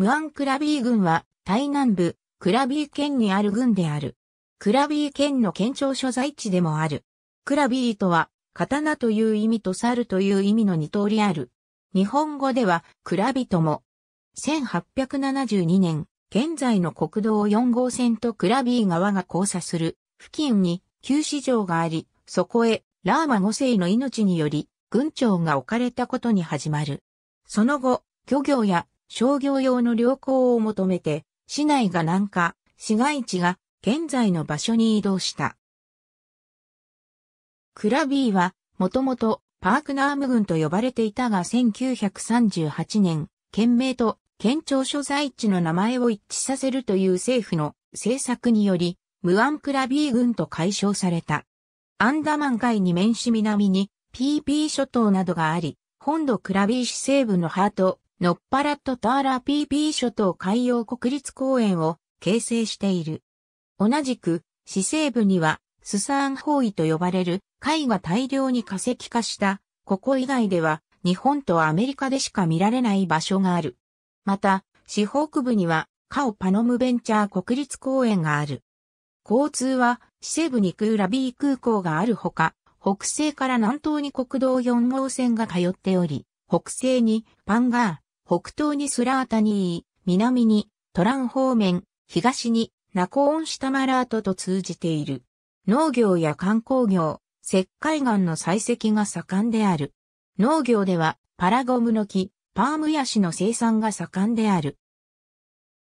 ムアンクラビー郡は、台南部、クラビー県にある郡である。クラビー県の県庁所在地でもある。クラビーとは、刀という意味と猿という意味の二通りある。日本語では、クラビとも。1872年、現在の国道4号線とクラビー川が交差する付近に旧市場があり、そこへラーマ5世の命により、軍庁が置かれたことに始まる。その後、漁業や商業用の良行を求めて、市内が南下、市街地が現在の場所に移動した。クラビーは、もともとパークナーム軍と呼ばれていたが1938年、県名と県庁所在地の名前を一致させるという政府の政策により、ムアンクラビー軍と解消された。アンダマン海に面し南に PP 諸島などがあり、本土クラビー市西部のハート、のっぱらとターラ PP 諸島海洋国立公園を形成している。同じく、市西部には、スサーン方位と呼ばれる貝が大量に化石化した、ここ以外では、日本とアメリカでしか見られない場所がある。また、市北部には、カオパノムベンチャー国立公園がある。交通は、市西部にクーラビー空港があるほか、北西から南東に国道4号線が通っており、北西にパンガー、北東にスラータニー、南にトラン方面、東にナコーンシタマラートと通じている。農業や観光業、石灰岩の採石が盛んである。農業ではパラゴムの木、パームヤシの生産が盛んである。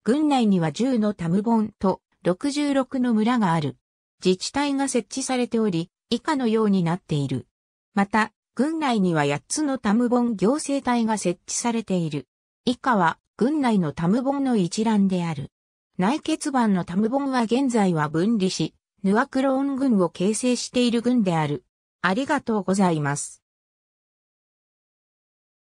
郡内には10のタムボンと66の村がある。自治体が設置されており、以下のようになっている。また、郡内には8つのタムボン行政隊が設置されている。以下は、郡内のタムボンの一覧である。内欠番のタムボンは現在は分離し、ヌアクローン軍を形成している軍である。ありがとうございます。